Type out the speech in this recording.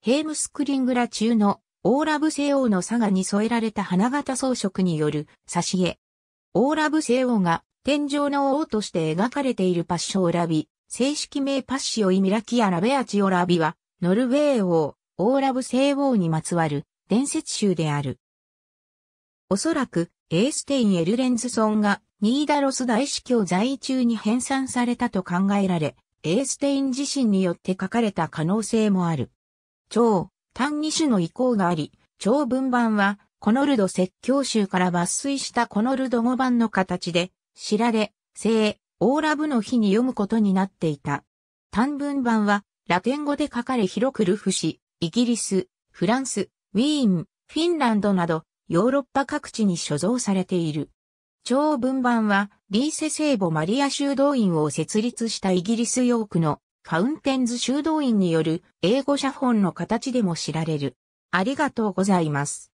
ヘームスクリングラ中のオーラブ西王の佐賀に添えられた花形装飾による挿絵。オーラブ西王が天井の王として描かれているパッショオラビ、正式名パッシオイミラキアラベアチオラビは、ノルウェー王、オーラブ西王にまつわる伝説集である。おそらく、エーステイン・エルレンズソンが、ニーダロス大司教在位中に編纂されたと考えられ、エーステイン自身によって書かれた可能性もある。長、単二種の意向があり、長文版は、コノルド説教集から抜粋したコノルド語版の形で、知られ、聖、オーラブの日に読むことになっていた。単文版は、ラテン語で書かれ広くルフ氏、イギリス、フランス、ウィーン、フィンランドなど、ヨーロッパ各地に所蔵されている。長文版は、リーセ聖母マリア修道院を設立したイギリスヨークのファウンテンズ修道院による英語写本の形でも知られる。ありがとうございます。